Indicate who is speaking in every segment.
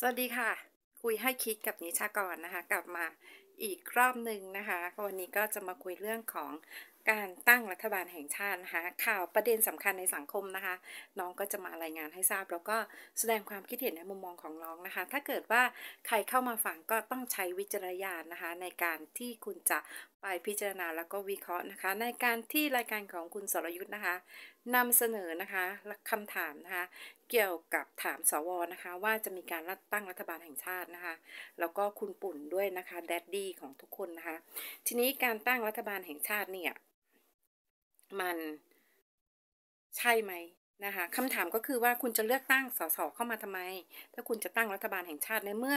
Speaker 1: สวัสดีค่ะ คุยให้คิดกับนิชากรนะคะกลับมาอีกรอบหนึ่งนะคะวันนี้ก็จะมาคุยเรื่องของการตั้งรัฐบาลแห่งชาตินะคะข่าวประเด็นสำคัญในสังคมนะคะ น้องก็จะมารายงานให้ทราบ แล้วก็แสดงความคิดเห็นในมุมมองของน้องนะคะถ้าเกิดว่าใครเข้ามาฟังก็ต้องใช้วิจารณญาณนะคะในการที่คุณจะไปพิจารณาแล้วก็วิเคราะห์นะคะ ในการที่รายการของคุณสรยุทธ์นะคะนำเสนอนะคะคำถามนะคะเกี่ยวกับถามสวนะคะ ว่าจะมีการรัดตั้งรัฐบาลแห่งชาตินะคะแล้วก็คุณปุ่นด้วยนะคะแดดดี้ของทุกคนนะคะทีนี้การตั้งรัฐบาลแห่งชาติเนี่ยมันใช่ไหมนะคะคำถามก็คือว่าคุณจะเลือกตั้งสสเข้ามาทำไม ถ้าคุณจะตั้งรัฐบาลแห่งชาติในเมื่อ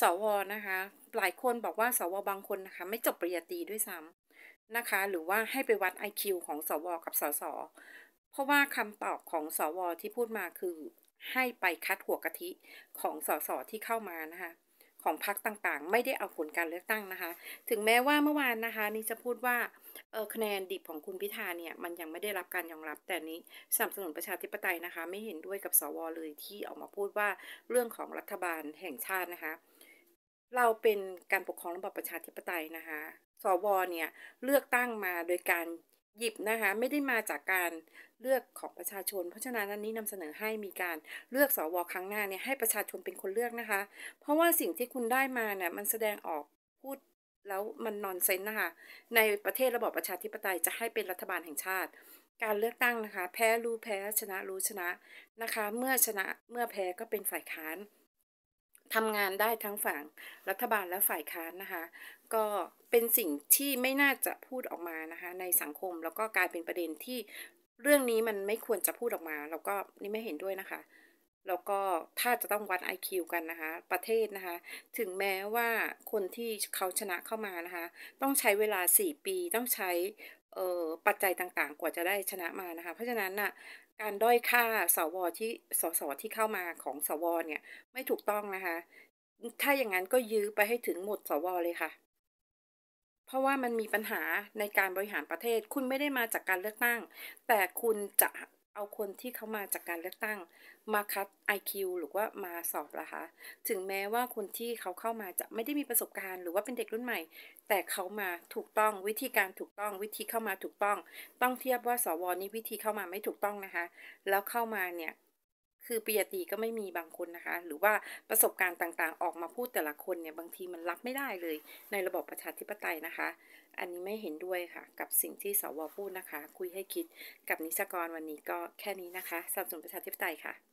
Speaker 1: สวนะคะ หลายคนบอกว่าสวบางคนนะคะ ไม่จบปริญญาตรีด้วยซ้ำนะคะ หรือว่าให้ไปวัด IQ ของสว กับสสเพราะว่าคำตอบของสวที่พูดมาคือ ให้ไปคัดหัวกะทิของสสที่เข้ามานะคะของพรรคต่างๆ ไม่ได้เอาผลการเลือกตั้งนะคะ ถึงแม้ว่าเมื่อ วานนะคะนี่จะพูดว่าคะแนนดิบของคุณพิธาเนี่ย มัน ยังไม่ได้รับการยอมรับ แต่นี้สนับสนุนประชาธิปไตยนะคะ ไม่เห็นด้วยกับสว เลยที่ออกมาพูดว่าเรื่องของรัฐบาลแห่งชาตินะคะ เราเป็นการปกครองระบอบประชาธิปไตยนะคะสวเนี่ยเลือกตั้งมาโดยการหยิบนะคะไม่ได้มาจากการเลือกของประชาชน เพราะฉะนั้นอันนี้นำเสนอให้มีการเลือกสวครั้งหน้าเนี่ยให้ประชาชนเป็นคนเลือกนะคะ เพราะว่าสิ่งที่คุณได้มาเนี่ยมันแสดงออกพูดแล้วมันนอนเซนนะคะในประเทศระบอบประชาธิปไตยจะให้เป็นรัฐบาลแห่งชาติ การเลือกตั้งนะคะแพ้รู้แพ้ชนะรู้ชนะนะคะเมื่อชนะเมื่อแพ้ก็เป็นฝ่ายค้านทำงานได้ทั้งฝั่งรัฐบาลและฝ่ายค้านนะคะ ก็เป็นสิ่งที่ไม่น่าจะพูดออกมานะคะในสังคมแล้วก็กลายเป็นประเด็นที่เรื่องนี้มันไม่ควรจะพูดออกมา แล้วก็นี่ไม่เห็นด้วยนะคะ แล้วก็ถ้าจะต้องวัด IQ กันนะคะประเทศนะคะถึงแม้ว่าคนที่เขาชนะเข้ามานะคะต้องใช้เวลา 4 ปีต้องใช้ปัจจัยต่างๆกว่าจะได้ชนะมานะคะ เพราะฉะนั้นน่ะ การด้อยค่าสวที่สสที่เข้ามาของสวเนี่ยไม่ถูกต้องนะคะ ถ้าอย่างนั้นก็ยื้อไปให้ถึงหมดสวเลยค่ะ เพราะว่ามันมีปัญหาในการบริหารประเทศคุณไม่ได้มาจากการเลือกตั้ง แต่คุณจะเอาคนที่เขามาจากการเลือกตั้งมาคัด IQ หรือว่ามาสอบล่ะคะถึงแม้ว่าคนที่เขาเข้ามาจะไม่ได้มีประสบการณ์ หรือว่าเป็นเด็กรุ่นใหม่ แต่เขามาถูกต้องวิธีการถูกต้อง วิธีเข้ามาถูกต้อง ต้องเทียบว่า สวนี้วิธีเข้ามาไม่ถูกต้องนะคะ แล้วเข้ามาเนี่ยคือปริยตีก็ไม่มีบางคนนะคะหรือว่าประสบการณ์ต่างๆ ออกมาพูดแต่ละคนเนี่ย บางทีมันรับไม่ได้เลยในระบบประชาธิปไตยนะคะ อันนี้ไม่เห็นด้วยค่ะกับสิ่งที่สวพูดนะคะคุยให้คิดกับนิสกรวันนี้ก็แค่นี้นะคะสับสนประชาธิปไตยค่ะ